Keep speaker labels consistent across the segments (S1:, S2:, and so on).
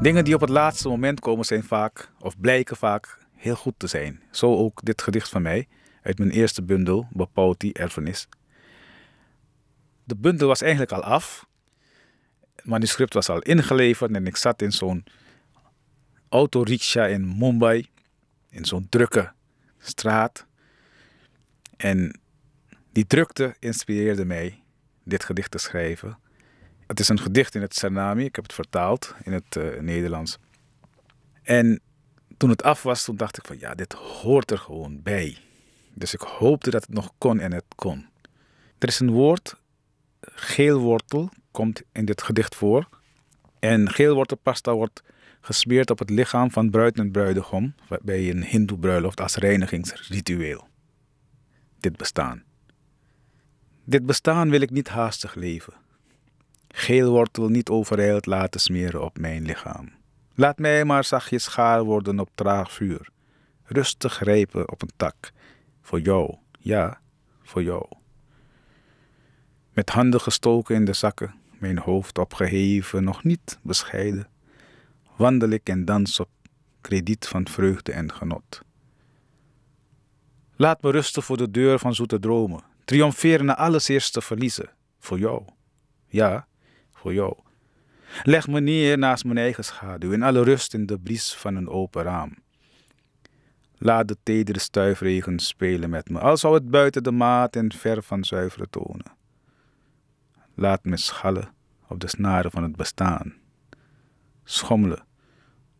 S1: Dingen die op het laatste moment komen zijn vaak, of blijken vaak, heel goed te zijn. Zo ook dit gedicht van mij, uit mijn eerste bundel, Bapauti, Erfenis. De bundel was eigenlijk al af. Het manuscript was al ingeleverd en ik zat in zo'n autoriksha in Mumbai, in zo'n drukke straat. En die drukte inspireerde mij dit gedicht te schrijven. Het is een gedicht in het tsunami, Ik heb het vertaald in het eh, Nederlands. En toen het af was, toen dacht ik van ja, dit hoort er gewoon bij. Dus ik hoopte dat het nog kon en het kon. Er is een woord, geelwortel, komt in dit gedicht voor. En geelwortelpasta wordt gesmeerd op het lichaam van bruid en bruidegom bij een hindoe bruiloft als reinigingsritueel. Dit bestaan. Dit bestaan wil ik niet haastig leven. Geelwortel niet overheid laten smeren op mijn lichaam. Laat mij maar zachtjes gaar worden op traag vuur. Rustig rijpen op een tak. Voor jou, ja, voor jou. Met handen gestoken in de zakken, mijn hoofd opgeheven, nog niet bescheiden, wandel ik en dans op krediet van vreugde en genot. Laat me rusten voor de deur van zoete dromen, triomferen na alles eerste verliezen, voor jou, ja, voor jou. Leg me neer naast mijn eigen schaduw, in alle rust in de bries van een open raam. Laat de tedere stuifregen spelen met me, als zou het buiten de maat en ver van zuivere tonen. Laat me schallen op de snaren van het bestaan, schommelen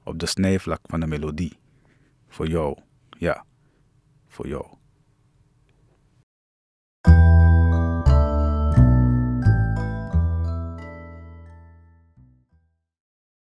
S1: op de snijvlak van de melodie. Voor jou, ja, voor jou.